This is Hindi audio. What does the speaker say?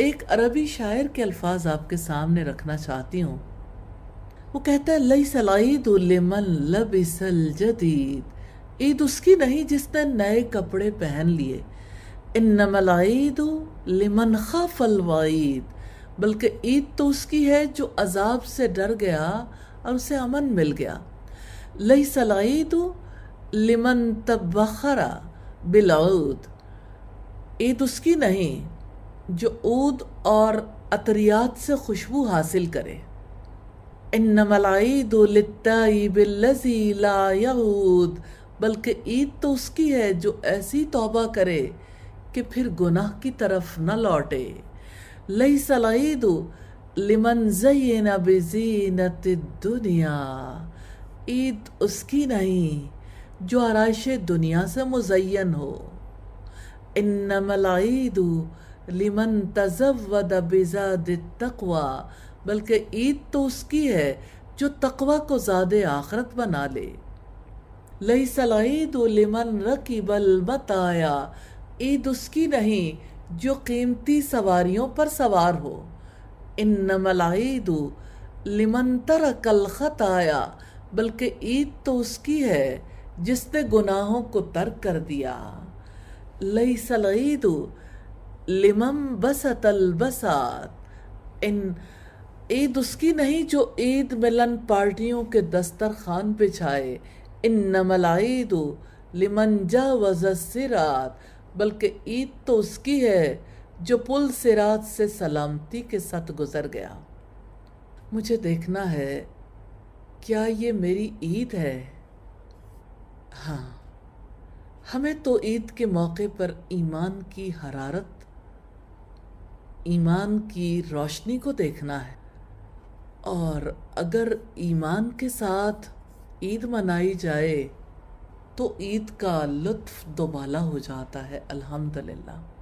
एक अरबी शायर के अल्फाज आपके सामने रखना चाहती हूँ वो कहता है लई सलाईद लब इसल जदीद ईद उसकी नहीं जिसने नए कपड़े पहन लिए इन लिमन खा फलवाईद बल्कि ईद तो उसकी है जो अजाब से डर गया और उसे अमन मिल गया लई सलाईद लिमन बखरा बिलाउद ईद उसकी नहीं जो ऊद और अतरियात से खुशबू हासिल करे इन्नमलाईद बल्कि ईद तो उसकी है जो ऐसी तोबा करे कि फिर गुनाह की तरफ न लौटे लई सलाईद लिमन जयना न दुनिया ईद उसकी नहीं जो आरइश दुनिया से मुजयन हो इन्नमलाईद लिमन तजवद बेजाद तकवा बल्कि ईद तो उसकी है जो तकवा को ज़्यादा आखरत बना ले लई सलाईद लिमन रकीबल बताया ईद उसकी नहीं जो कीमती सवारियों पर सवार हो इन नमलाईद लिमन कल खत आया बल्कि ईद तो उसकी है जिसने गुनाहों को तर्क कर दिया लई सलाईद लिमम बसत अलबसात इन ईद उसकी नहीं जो ईद मिलन पार्टियों के दस्तर खान पे छाए इन नमलाईद लिमन जा वजरात बल्कि ईद तो उसकी है जो पुल सिरात से सलामती के साथ गुजर गया मुझे देखना है क्या ये मेरी ईद है हाँ हमें तो ईद के मौके पर ईमान की हरारत ईमान की रोशनी को देखना है और अगर ईमान के साथ ईद मनाई जाए तो ईद का लुत्फ दोबाला हो जाता है अल्हम्दुलिल्लाह